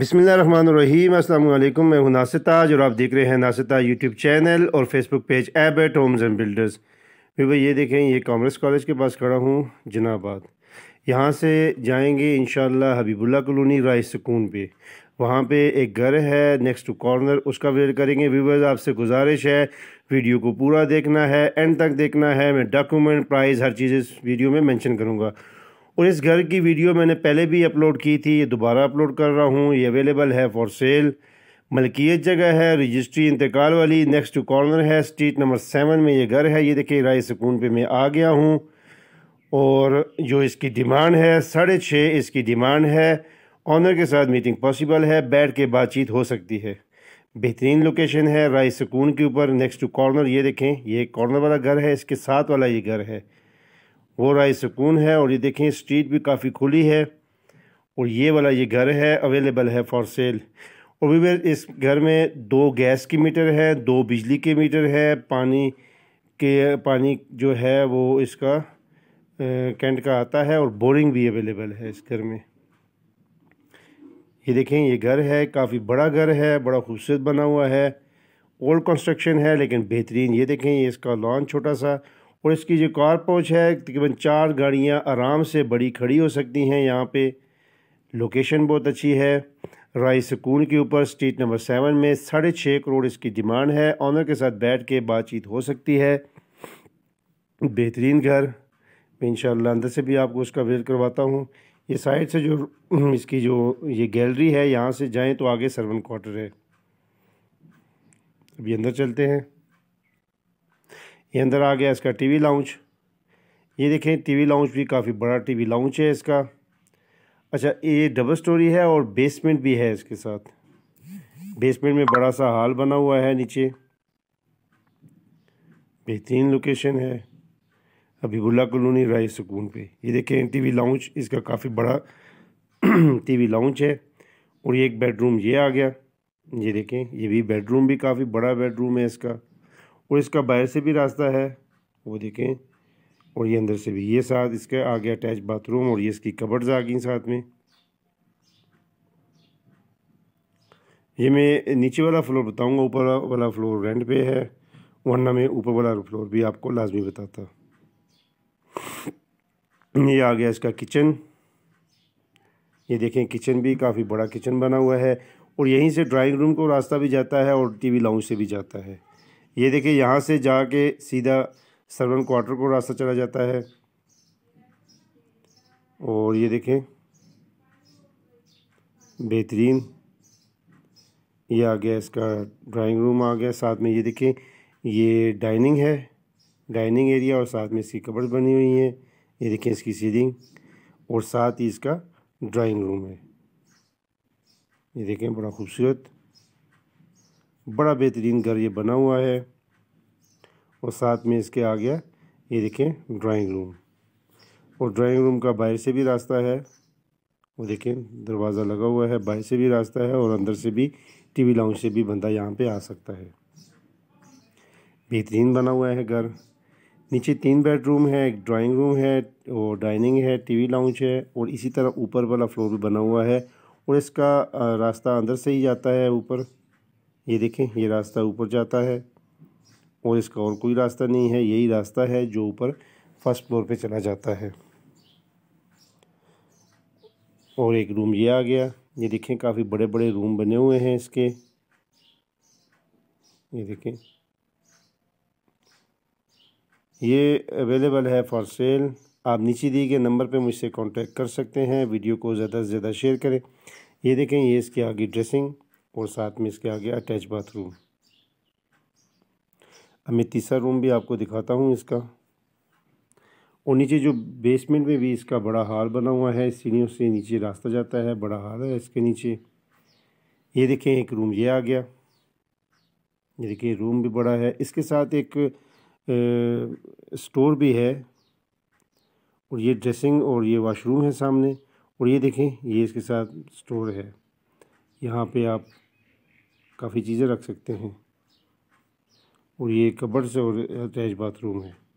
बिसमीम अल्लाम मैं हूं नासिता जो आप देख रहे हैं नासिता यूट्यूब चैनल और फेसबुक पेज एबेट होम्स एंड बिल्डर्स भाई ये देखें ये कॉमर्स कॉलेज के पास खड़ा हूँ जनाबाद यहाँ से जाएंगे इन हबीबुल्ला कॉलोनी राय सुकून पे वहाँ पे एक घर है नेक्स्ट टू कॉर्नर उसका विजिट करेंगे व्यूवर्स आपसे गुजारिश है वीडियो को पूरा देखना है एंड तक देखना है मैं डॉक्यूमेंट प्राइस हर चीज़ इस वीडियो में मेंशन करूँगा और इस घर की वीडियो मैंने पहले भी अपलोड की थी ये दोबारा अपलोड कर रहा हूँ ये अवेलेबल है फॉर सेल मलकियत जगह है रजिस्ट्री इंतकाल वाली नेक्स्ट टू कॉर्नर है स्ट्रीट नंबर सेवन में ये घर है ये देखिए राय सुकून पे मैं आ गया हूँ और जो इसकी डिमांड है साढ़े छः इसकी डिमांड है ऑनर के साथ मीटिंग पॉसिबल है बैठ के बातचीत हो सकती है बेहतरीन लोकेशन है राय सुकून के ऊपर नेक्स्ट टू कॉर्नर ये देखें ये कॉर्नर वाला घर है इसके साथ वाला ये घर है वो राय सुकून है और ये देखें स्ट्रीट भी काफ़ी खुली है और ये वाला ये घर है अवेलेबल है फॉर सेल और भी इस घर में दो गैस की मीटर है दो बिजली के मीटर है पानी के पानी जो है वो इसका कैंट का आता है और बोरिंग भी अवेलेबल है इस घर में ये देखें ये घर है काफ़ी बड़ा घर है बड़ा खूबसूरत बना हुआ है ओल्ड कंस्ट्रक्शन है लेकिन बेहतरीन ये देखें ये इसका लॉन छोटा सा और इसकी जो कारपोच है तकरीबन चार गाड़ियाँ आराम से बड़ी खड़ी हो सकती हैं यहाँ पे लोकेशन बहुत अच्छी है राय सुकून के ऊपर स्ट्रीट नंबर सेवन में साढ़े छः करोड़ इसकी डिमांड है ऑनर के साथ बैठ के बातचीत हो सकती है बेहतरीन घर मैं इन अंदर से भी आपको उसका विजिट करवाता हूँ ये साइड से जो इसकी जो ये गैलरी है यहाँ से जाएँ तो आगे सर्वन क्वार्टर है अभी अंदर चलते हैं ये अंदर आ गया इसका टीवी लाउंज ये देखें टीवी लाउंज भी काफ़ी बड़ा टीवी लाउंज है इसका अच्छा ये डबल स्टोरी है और बेसमेंट भी है इसके साथ बेसमेंट में बड़ा सा हॉल बना हुआ है नीचे बेहतरीन लोकेशन है हबीबुल्ला कलोनी राय सुकून पे ये देखें टीवी लाउंज इसका काफ़ी बड़ा टीवी लाउंज है और ये एक बेडरूम ये आ गया ये देखें ये भी बेडरूम भी काफ़ी बड़ा बेडरूम है इसका और इसका बाहर से भी रास्ता है वो देखें और ये अंदर से भी ये साथ इसका आ गया अटैच बाथरूम और ये इसकी कबर्ड्स आ गई साथ में ये मैं नीचे वाला फ्लोर बताऊंगा ऊपर वाला फ्लोर रेंट पे है वरना मैं ऊपर वाला फ्लोर भी आपको लाजमी बताता ये आ गया इसका किचन ये देखें किचन भी काफ़ी बड़ा किचन बना हुआ है और यहीं से ड्राइंग रूम को रास्ता भी जाता है और टीवी लाउंज से भी जाता है ये देखिए यहाँ से जाके सीधा सर्वन क्वार्टर को रास्ता चला जाता है और ये देखें बेहतरीन ये आ गया इसका ड्राइंग रूम आ गया साथ में ये देखें ये डाइनिंग है डाइनिंग एरिया और साथ में इसकी कबर्स बनी हुई है ये देखें इसकी सीलिंग और साथ ही इसका ड्राइंग रूम है ये देखें बड़ा खूबसूरत बड़ा बेहतरीन घर ये बना हुआ है और साथ में इसके आ गया ये देखें ड्राइंग रूम और ड्राइंग रूम का बाहर से भी रास्ता है वो देखें दरवाज़ा लगा हुआ है बाहर से भी रास्ता है और अंदर से भी टीवी लाउंज से भी बंदा यहाँ पे आ सकता है बेहतरीन बना हुआ है घर नीचे तीन बेडरूम है एक ड्राइंग रूम है और डाइनिंग है वी लाउंज है और इसी तरह ऊपर वाला फ्लोर भी बना हुआ है और इसका रास्ता अंदर से ही जाता है ऊपर ये देखें ये रास्ता ऊपर जाता है और इसका और कोई रास्ता नहीं है यही रास्ता है जो ऊपर फर्स्ट फ्लोर पे चला जाता है और एक रूम ये आ गया ये देखें काफ़ी बड़े बड़े रूम बने हुए हैं इसके ये देखें ये अवेलेबल है फॉर सेल आप नीचे दिए गए नंबर पे मुझसे कांटेक्ट कर सकते हैं वीडियो को ज़्यादा से ज़्यादा शेयर करें ये देखें ये इसके आगे ड्रेसिंग और साथ में इसके आगे अटैच बाथरूम अब मैं तीसरा रूम भी आपको दिखाता हूँ इसका और नीचे जो बेसमेंट में भी इसका बड़ा हाल बना हुआ है सीढ़ियों से नीचे रास्ता जाता है बड़ा हाल है इसके नीचे ये देखें एक रूम ये आ गया ये देखिए रूम भी बड़ा है इसके साथ एक ए, स्टोर भी है और ये ड्रेसिंग और ये वाशरूम है सामने और ये देखें ये इसके साथ स्टोर है यहाँ पे आप काफ़ी चीज़ें रख सकते हैं और ये कबर्स से और अटैच बाथरूम है